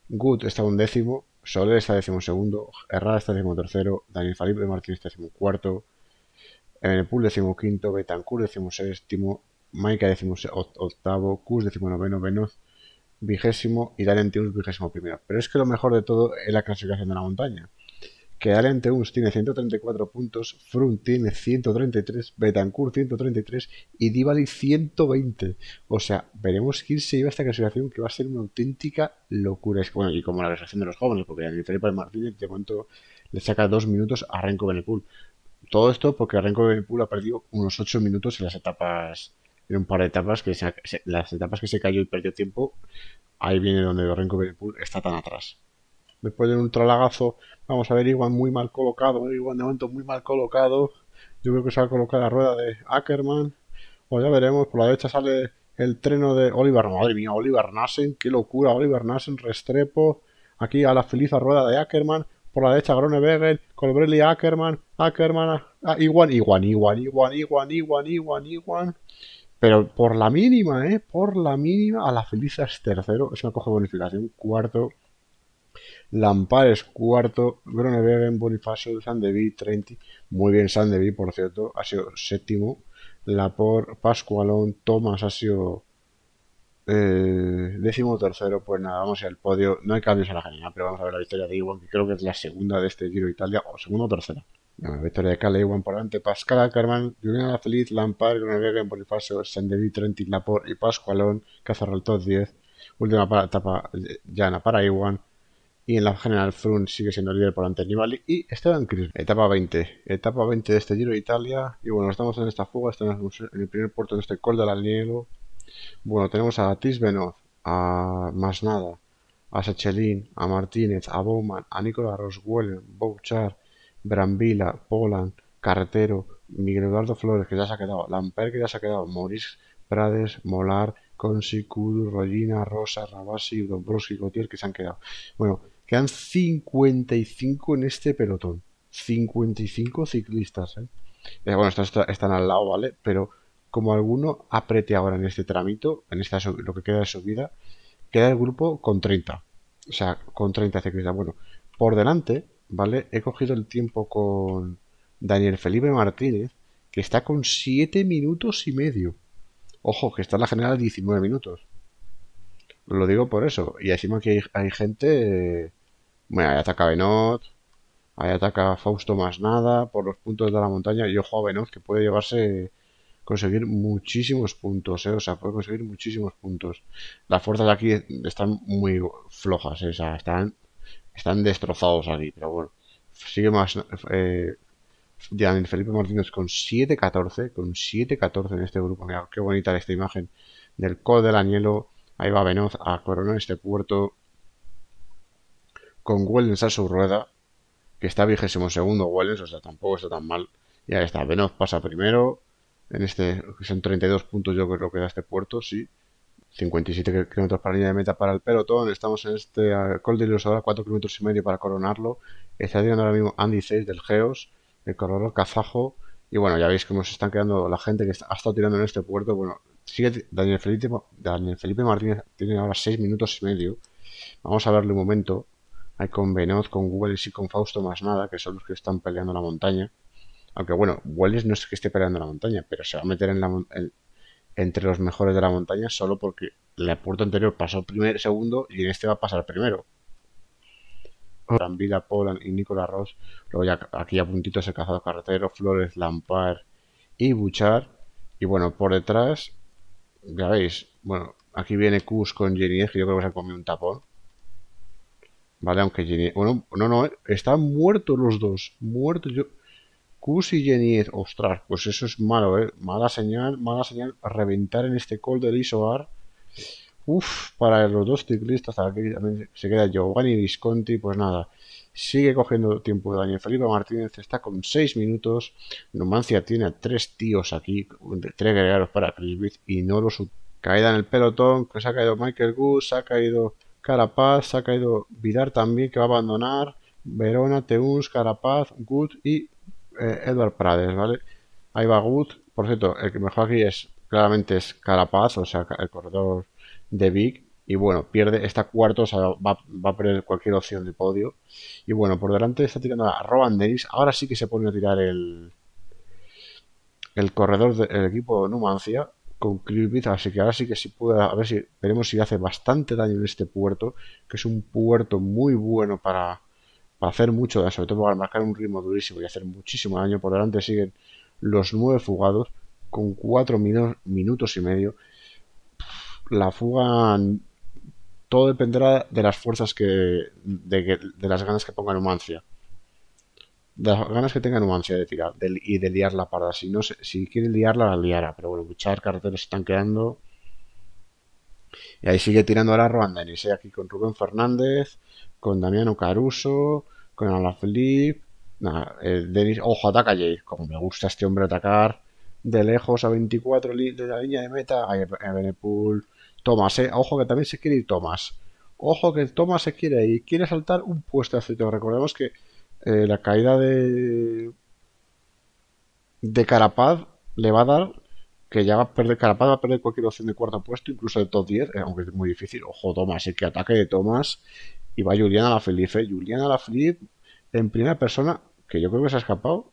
Good está un décimo, Soler está décimo segundo, Herrada está décimo tercero, Daniel Felipe Martínez está décimo cuarto, Ebenepul decimoquinto, Betancourt decimoséptimo, Maica octavo, Cus decimonoveno, Venoz vigésimo y Dalian vigésimo primero. Pero es que lo mejor de todo es la clasificación de la montaña. Que Dalian Teuns tiene 134 puntos, Frun tiene 133, Betancourt 133 y Divali 120. O sea, veremos quién se lleva esta clasificación que va a ser una auténtica locura. Es bueno, y como la clasificación de los jóvenes, porque el Felipe Martínez de momento le saca dos minutos a Renko Benepul. Todo esto porque Renko de ha perdido unos 8 minutos en las etapas, en un par de etapas, que se, las etapas que se cayó y perdió tiempo, ahí viene donde Renko de está tan atrás. Después de un tralagazo, vamos a ver, igual muy mal colocado, igual de momento muy mal colocado. Yo creo que se va a colocar la rueda de Ackerman. O pues ya veremos, por la derecha sale el treno de Oliver, madre mía, Oliver Nassen, qué locura, Oliver Nassen, Restrepo, aquí a la feliz rueda de Ackerman, por la derecha Groneberger, Colbrelli, Ackerman, Ackerman, Iguan, ah, ah, Iguan, Iguan, Iguan, Iguan, Iguan, Iguan, Iguan. Pero por la mínima, ¿eh? Por la mínima, a la feliz es tercero, es una coge bonificación, cuarto. Lampares, cuarto, Gronebergen, Bonifacio, Sandevi, treinta. Muy bien Sandevi, por cierto, ha sido séptimo. Lapor, Pascualón, Thomas ha sido eh, décimo tercero, pues nada, vamos al podio. No hay cambios en la general, pero vamos a ver la victoria de Iwan, que creo que es la segunda de este Giro Italia, o segunda o tercera. La victoria de Cale Iwan por delante, Pascal Ackerman, Juliana Feliz, Lampard, Gronovega, Bonifacio, Sendevi, Trentin, Laporte y Pascualón, el top 10. Última etapa eh, llana para Iwan. Y en la general, Frun sigue siendo líder por ante Nibali y Esteban Cris. Etapa 20. Etapa 20 de este Giro de Italia. Y bueno, estamos en esta fuga, estamos en el primer puerto de este Col de la bueno, tenemos a Tisbenov, a Masnada, a Sechelin, a Martínez, a Bowman, a Nicolás Roswell Bouchard, Brambila, Polan, Carretero, Miguel Eduardo Flores, que ya se ha quedado, Lamper, que ya se ha quedado, Maurice Prades, Molar, Consi, Kudu, Rollina, Rosa, Rabasi, Dombrowski, Gautier, que se han quedado. Bueno, quedan 55 en este pelotón. 55 ciclistas, ¿eh? eh bueno, están al lado, ¿vale? Pero como alguno aprete ahora en este tramito, en esta lo que queda de vida, queda el grupo con 30. O sea, con 30 ciclistas. Bueno, por delante, ¿vale? He cogido el tiempo con Daniel Felipe Martínez, que está con 7 minutos y medio. Ojo, que está en la general 19 minutos. Lo digo por eso. Y encima que hay, gente. Bueno, ahí ataca Benot. Ahí ataca Fausto más nada. Por los puntos de la montaña. yo ojo a Benot, que puede llevarse conseguir muchísimos puntos, ¿eh? o sea, puede conseguir muchísimos puntos. Las fuerzas de aquí están muy flojas, ¿eh? están, están destrozados aquí, pero bueno, sigue más. Eh, Daniel Felipe Martínez con 7-14, con 7-14 en este grupo. Mira, qué bonita esta imagen del Col del Añelo. Ahí va Benoz a coronar este puerto con Wellens a su rueda, que está vigésimo segundo Wellens, o sea, tampoco está tan mal. Y ahí está, Benoz pasa primero, en este, son 32 puntos yo creo que da este puerto, sí. 57 kilómetros para línea de meta para el pelotón. Estamos en este col de los ahora 4 kilómetros y medio para coronarlo. Está tirando ahora mismo Andy 6 del Geos, el corredor kazajo. Y bueno, ya veis cómo se están quedando la gente que ha estado tirando en este puerto. Bueno, sigue Daniel Felipe, Daniel Felipe Martínez, tiene ahora 6 minutos y medio. Vamos a hablarle un momento. Hay con Benoz, con Google y con Fausto más nada, que son los que están peleando la montaña. Aunque bueno, Welles no es que esté peleando la montaña, pero se va a meter en la entre los mejores de la montaña solo porque la puerta anterior pasó primero, segundo y en este va a pasar primero. Oh. Vida, Polan y Nicolás Ross. Luego ya aquí a puntitos el cazado carretero, Flores, Lampar y Buchar. Y bueno, por detrás, ya veis, bueno, aquí viene Kus con Genies, que yo creo que se ha comido un tapón. Vale, aunque Genies. Bueno, no, no, eh, están muertos los dos. Muertos. Yo Cus y Genier. Ostras, pues eso es malo, ¿eh? Mala señal, mala señal. Reventar en este call del Isoar. Uf, para los dos ciclistas, aquí también se queda Giovanni Visconti, pues nada. Sigue cogiendo tiempo de daño. Felipe Martínez está con 6 minutos. Numancia tiene a 3 tíos aquí, 3 gregaros para Chris y no los Caída en el pelotón, que se ha caído Michael Goose, se ha caído Carapaz, se ha caído Vidar también, que va a abandonar. Verona, Teuns, Carapaz, Good y eh, Edward Prades, ¿vale? Ahí va Good. Por cierto, el que mejor aquí es claramente es Carapaz, o sea, el corredor de Big. Y bueno, pierde, está cuarto, o sea, va, a perder cualquier opción de podio. Y bueno, por delante está tirando a Roban Dennis. Ahora sí que se pone a tirar el, el corredor del equipo Numancia con Clearbit, así que ahora sí que si puede, a ver si veremos si hace bastante daño en este puerto, que es un puerto muy bueno para, para hacer mucho daño, ¿eh? sobre todo para marcar un ritmo durísimo y hacer muchísimo daño. Por delante siguen los nueve fugados con cuatro minutos y medio. La fuga todo dependerá de las fuerzas que de, las ganas que ponga Numancia. De las ganas que tenga Numancia de tirar y de liar la parda Si, no, si quiere liarla, la liará. Pero bueno, muchas carreteras están quedando. Y ahí sigue tirando ahora Juan Denis. aquí con Rubén Fernández, con Damiano Caruso, con Alaphilippe. Felipe. eh, ojo, ataca Jay. Como me gusta este hombre atacar de lejos a 24 de la línea de meta. Ahí Benepool. Tomás, eh, Ojo que también se quiere ir Tomás. Ojo que Tomás se quiere ir. Quiere saltar un puesto de Recordemos que eh, la caída de. de Carapaz le va a dar que ya va a perder, Carapaz va a perder cualquier opción de cuarto puesto, incluso de top 10, eh, aunque es muy difícil. Ojo, Tomás, el que ataque de Tomás. Y va Juliana la Feliz, ¿eh? Juliana la Feliz en primera persona, que yo creo que se ha escapado.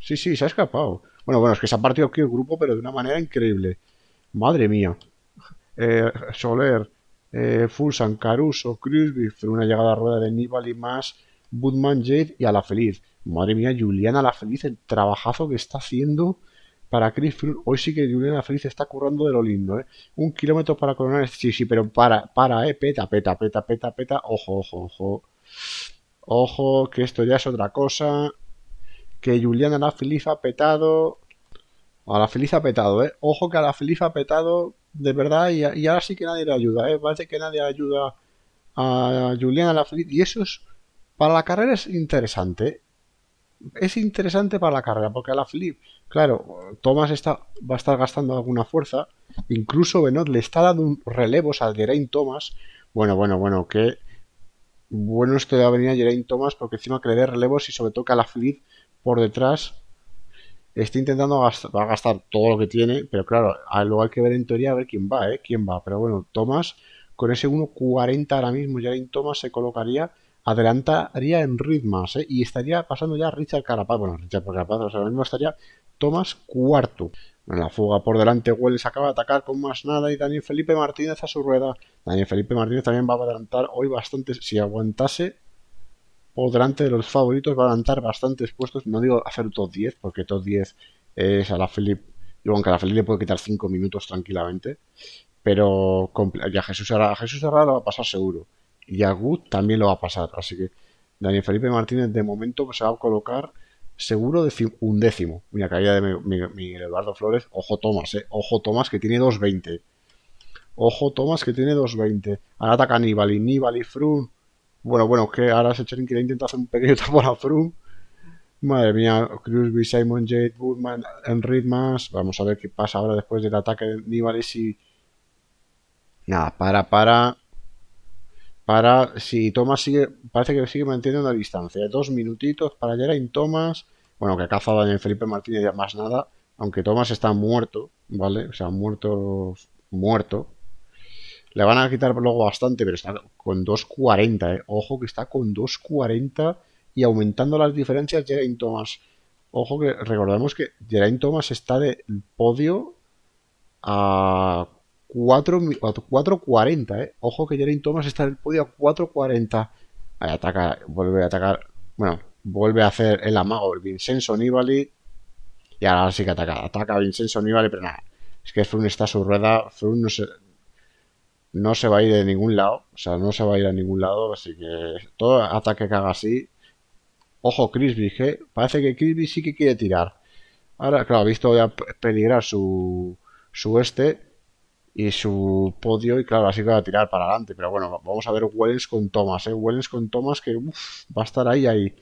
Sí, sí, se ha escapado. Bueno, bueno, es que se ha partido aquí el grupo, pero de una manera increíble. Madre mía. Eh, Soler, eh, Fulsan, Caruso, fue una llegada a rueda de Nibali más, Budman, Jade y a la Feliz. Madre mía, Juliana la Feliz, el trabajazo que está haciendo para Chris Hoy sí que Juliana Feliz está currando de lo lindo, ¿eh? Un kilómetro para coronar. Este, sí, sí, pero para, para, ¿eh? Peta, peta, peta, peta, peta. Ojo, ojo, ojo. Ojo, que esto ya es otra cosa. Que Juliana la Feliz ha petado. A la Feliz ha petado, ¿eh? Ojo que a la Feliz ha petado de verdad y, ahora sí que nadie le ayuda, ¿eh? Parece que nadie ayuda a Juliana la Feliz. Y eso es, para la carrera es interesante. ¿eh? es interesante para la carrera, porque a la flip, claro, Thomas está, va a estar gastando alguna fuerza, incluso Benot le está dando un relevos a Geraint Thomas, bueno, bueno, bueno, qué bueno es que va a venir a Geraint Thomas, porque encima que le dé relevos y sobre todo que a la flip por detrás está intentando gastar, a gastar todo lo que tiene, pero claro, luego hay que ver en teoría a ver quién va, ¿eh? quién va, pero bueno, Thomas con ese 1.40 ahora mismo, Geraint Thomas se colocaría adelantaría en ritmos, eh, y estaría pasando ya Richard Carapaz. Bueno, Richard Carapaz ahora mismo estaría Tomás cuarto. En la fuga por delante, Welles acaba de atacar con más nada y Daniel Felipe Martínez a su rueda. Daniel Felipe Martínez también va a adelantar hoy bastante. Si aguantase por delante de los favoritos, va a adelantar bastantes puestos. No digo hacer top 10, porque top 10 es a la Felipe. aunque a la Felipe le puede quitar 5 minutos tranquilamente. Pero ya Jesús Jesús Herrera lo va a pasar seguro y también lo va a pasar. Así que Daniel Felipe Martínez de momento pues, se va a colocar seguro de un décimo. Mira, caída de Miguel Eduardo Flores. Ojo Tomás, eh. Ojo Tomás que tiene 2.20. Ojo Tomás que tiene 2.20. Ahora ataca Nibali, Nibali, Frun. Bueno, bueno, que ahora se que le intenta hacer un pequeño tapón a Frun. Madre mía, B. Simon Jade, Woodman, Enric más. Vamos a ver qué pasa ahora después del ataque de Nibali. Si. Nada, para, para para si Thomas sigue, parece que sigue manteniendo una distancia dos minutitos para Geraint Thomas, bueno, que ha cazado en Felipe Martínez ya más nada, aunque Thomas está muerto, ¿vale? O sea, muerto, muerto. Le van a quitar luego bastante, pero está con 2.40, ¿eh? Ojo que está con 2.40 y aumentando las diferencias Geraint Thomas. Ojo que recordemos que Geraint Thomas está de podio a 4.40, ¿eh? Ojo que ya Thomas está en el podio a 4.40. ataca, vuelve a atacar. Bueno, vuelve a hacer el amago el Vincenzo Nibali. Y ahora sí que ataca. Ataca a Vincenzo Nibali, pero nada. Es que Froome está a su rueda. Froome no se, no se va a ir de ningún lado. O sea, no se va a ir a ningún lado. Así que todo ataque que haga así. Ojo, Crisby, Parece que Crisby sí que quiere tirar. Ahora, claro, ha visto ya peligrar su, su este y su podio, y claro, así que va a tirar para adelante. Pero bueno, vamos a ver Wellens con Thomas, ¿eh? Wellens con Thomas que va a estar ahí, ahí.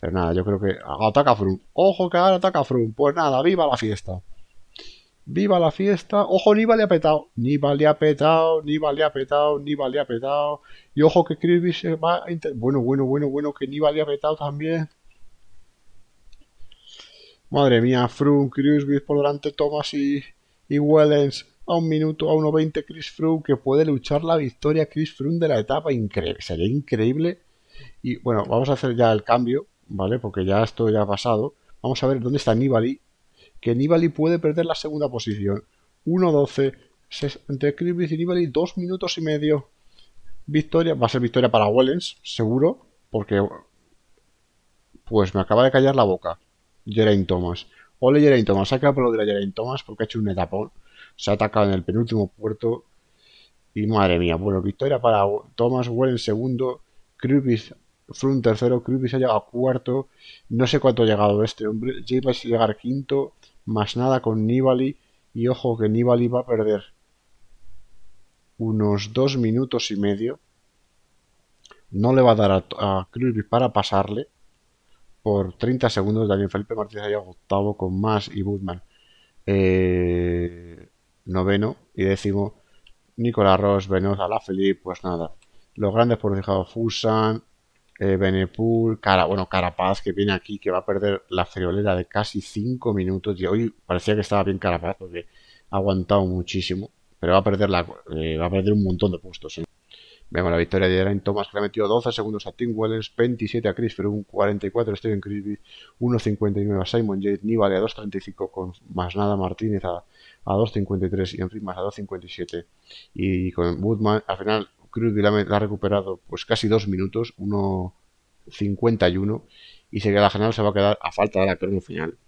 Pero nada, yo creo que ataca Froome. ¡Ojo que ahora ataca Froome! Pues nada, ¡viva la fiesta! ¡Viva la fiesta! ¡Ojo, ni vale ha petado! vale le ha petado, ni le ha petado, Nibal ha petado. Y ojo que Crisbis se va a Bueno, bueno, bueno, bueno, que ni vale ha petado también. Madre mía, Froome, Crisbis por delante, Thomas y, y Wellens a un minuto, a 1.20 Chris Froome, que puede luchar la victoria Chris Froome de la etapa, increíble, sería increíble. Y bueno, vamos a hacer ya el cambio, ¿vale? Porque ya esto ya ha pasado. Vamos a ver dónde está Nibali, que Nibali puede perder la segunda posición. 1.12, entre Chris y Nibali, dos minutos y medio. Victoria, va a ser victoria para Wellens, seguro, porque pues me acaba de callar la boca. Geraint Thomas. Ole Geraint Thomas, saca por lo de la Geraint Thomas porque ha hecho un etapón se ha atacado en el penúltimo puerto. Y madre mía, bueno, victoria para Thomas Well segundo, fue un tercero, se ha llegado cuarto, no sé cuánto ha llegado este hombre, James a llegar quinto, más nada con Nibali, y ojo que Nibali va a perder unos dos minutos y medio, no le va a dar a, a para pasarle, por 30 segundos Daniel Felipe Martínez ha llegado octavo con más y Budman. Eh, noveno y décimo Nicolás Ross, la Felipe pues nada. Los grandes por dejado Fusan, eh, Benepul, bueno, Carapaz que viene aquí, que va a perder la friolera de casi 5 minutos. Y hoy parecía que estaba bien Carapaz porque ha aguantado muchísimo, pero va a perder, la, eh, va a perder un montón de puestos. ¿eh? Vemos la victoria de Geraint Thomas, que le ha metido 12 segundos a Tim Wellens, 27 a Chris Froome, 44 a Steven Crisby, 1.59 a Simon Yates, Nibali a 2.35, con más nada Martínez a, 2.53 y en fin más a 2.57. Y con Woodman, al final Crisby la, ha recuperado pues casi 2 minutos, 1.51, y se queda la general se va a quedar a falta de la crono final.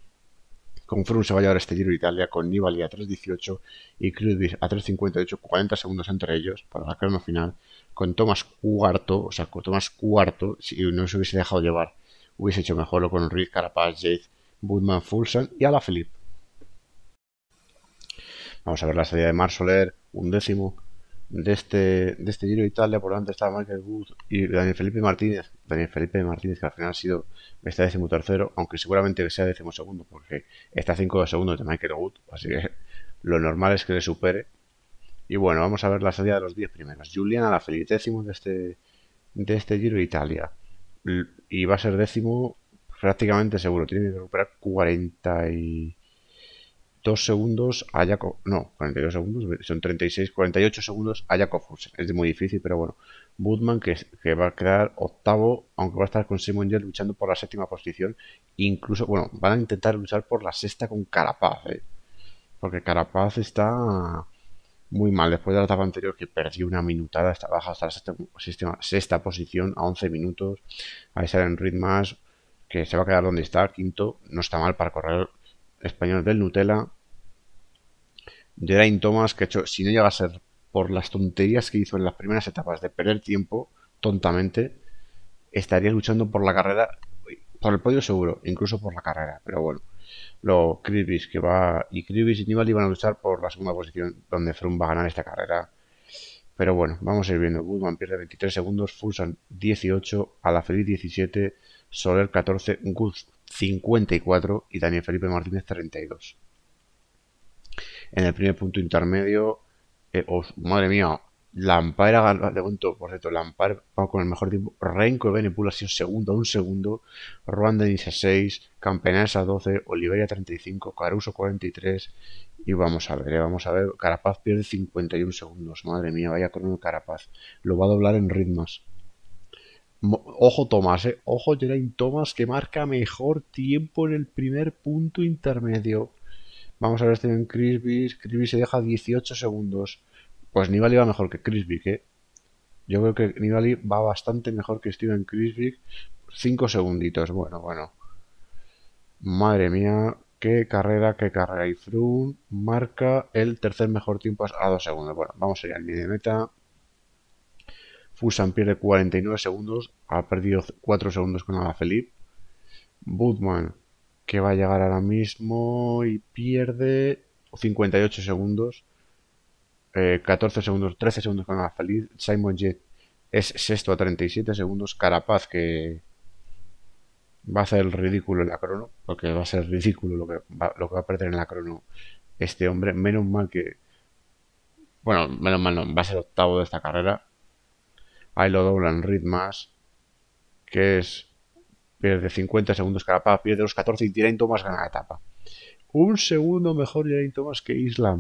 Con Froome se va a llevar este Giro Italia, con Nibali a 3.18 y Crisby a 3.58, 40 segundos entre ellos para la crono final con Thomas cuarto, o sea, con Thomas cuarto, si no se hubiese dejado llevar, hubiese hecho mejor lo con Ruiz, Carapaz, Jade, Budman, Fulson y Felipe. Vamos a ver la salida de Mar un décimo de este, de este Giro de Italia. Por delante está Michael Wood y Daniel Felipe Martínez. Daniel Felipe Martínez, que al final ha sido este décimo tercero, aunque seguramente sea décimo segundo, porque está cinco de segundos de Michael Wood. Así que lo normal es que le supere y bueno, vamos a ver la salida de los 10 primeros. Julian a la feliz décimo de este, de este Giro de Italia. Y va a ser décimo prácticamente seguro. Tiene que recuperar 42 segundos a Jacob. No, 42 segundos, son 36, 48 segundos a Jacob Fursen. Es muy difícil, pero bueno. Budman, que, va a quedar octavo, aunque va a estar con Simon Yer luchando por la séptima posición. Incluso, bueno, van a intentar luchar por la sexta con Carapaz, ¿eh? porque Carapaz está muy mal. Después de la etapa anterior que perdió una minutada, está baja hasta la sexta, posición a 11 minutos. Ahí sale en ritmas, que se va a quedar donde está, quinto. No está mal para correr español del Nutella. Geraint Thomas, que hecho, si no llega a ser por las tonterías que hizo en las primeras etapas de perder tiempo, tontamente, estaría luchando por la carrera, por el podio seguro, incluso por la carrera. Pero bueno, Luego, Kribis que va y Kribis y Nibali van a luchar por la segunda posición donde Froome va a ganar esta carrera. Pero bueno, vamos a ir viendo. Goodman pierde 23 segundos, Fulsan 18, Alafeliz 17, Soler 14, Guz 54 y Daniel Felipe Martínez 32. En el primer punto intermedio, eh, madre mía, Lampard ha ganado, por cierto, Lampard con el mejor tiempo. Renko Benepul ha segundo un segundo. Ruanda 16, Campenas a 12, y 35, Caruso 43. Y vamos a ver, eh, vamos a ver. Carapaz pierde 51 segundos. Madre mía, vaya con un Carapaz. Lo va a doblar en ritmos. Ojo Tomás, eh, ojo Geraint Thomas que marca mejor tiempo en el primer punto intermedio. Vamos a ver si en Crisby. Crisby se deja 18 segundos. Pues Nibali va mejor que chris ¿eh? Yo creo que Nibali va bastante mejor que Steven Criswick. Cinco segunditos, bueno, bueno. Madre mía, qué carrera, qué carrera. Y Froome marca el tercer mejor tiempo a dos segundos. Bueno, vamos ir al medio de meta. Fusan pierde 49 segundos, ha perdido 4 segundos con Felipe. Budman, que va a llegar ahora mismo y pierde 58 segundos. 14 eh, segundos, 13 segundos con la feliz Simon Jet es sexto a 37 segundos. Carapaz que va a ser ridículo en la crono, porque va a ser ridículo lo que va, a perder en la crono este hombre. Menos mal que. Bueno, menos mal no, va a ser octavo de esta carrera. Ahí lo doblan ritmas que es. Pierde 50 segundos Carapaz, pierde los 14 y tiene más gana la etapa. Un segundo mejor Geraint Thomas que Isla,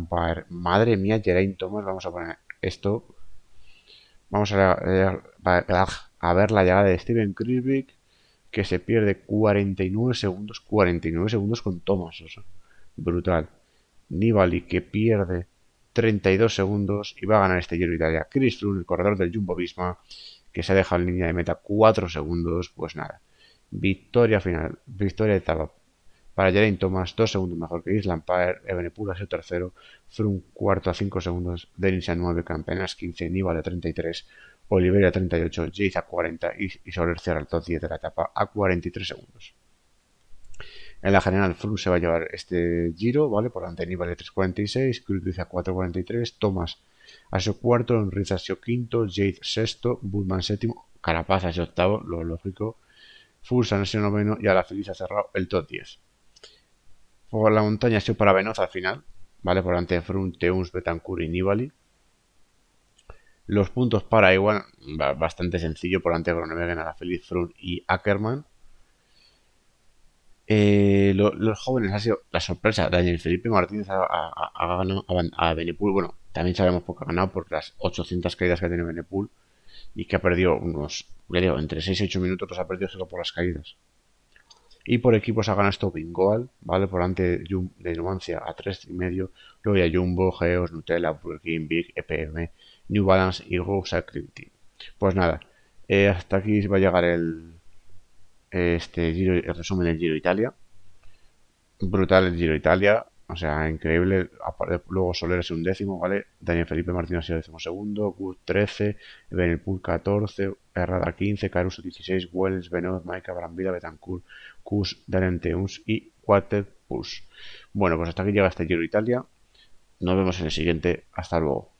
Madre mía, Geraint Thomas, vamos a poner esto. Vamos a, ver la llegada de Steven Krivik. que se pierde 49 segundos, 49 segundos con Thomas, brutal. Nibali que pierde 32 segundos y va a ganar este Giro Italia. Chris el corredor del Jumbo Visma, que se ha dejado en línea de meta 4 segundos, pues nada. Victoria final, victoria de etapa para Geraint Thomas, 2 segundos mejor que Island Paer, Ebenepul ha sido tercero, Frum cuarto a 5 segundos, Denis a 9, Campenas 15, Níbal a 33, a 38, Jace a 40 y, Soler cierra el top 10 de la etapa a 43 segundos. En la general, Frum se va a llevar este giro, ¿vale? Por delante Nibale a 3.46, dice a 4.43, Thomas a su cuarto, Enriz a su quinto, Jade sexto, Bullman séptimo, Carapaz ha sido octavo, lo lógico, Fulsan ha sido noveno y a la feliz ha cerrado el top 10 por la montaña ha sido para venosa al final, ¿vale? Por delante de Teuns, Betancourt y Nibali. Los puntos para igual, bastante sencillo, por ante de Gronemegen, feliz frun y Ackerman. Eh, los jóvenes ha sido la sorpresa. Daniel Felipe Martínez ha, ganado a, Benepul. Bueno, también sabemos por qué ha ganado, por las 800 caídas que ha tenido Benepul y que ha perdido unos, digo, entre 6 y 8 minutos los pues ha perdido solo por las caídas. Y por equipos ha ganado esto Bingoal, ¿vale? Por antes de Numancia a 3,5. Luego hay Jumbo, Geos, Nutella, Burger King, Big, EPM, New Balance y Rose Activity. Pues nada, eh, hasta aquí va a llegar el, este el resumen del Giro Italia. Brutal el Giro Italia. O sea, increíble. Luego Soler es un décimo, ¿vale? Daniel Felipe Martínez ha sido décimo segundo, Good 13, Benelpool 14, Herrada 15, Caruso 16, Wells, Benoit, Maika, Brambilla, Betancourt, Kus, Daniel y Quater Bueno, pues hasta aquí llega este Giro Italia. Nos vemos en el siguiente. Hasta luego.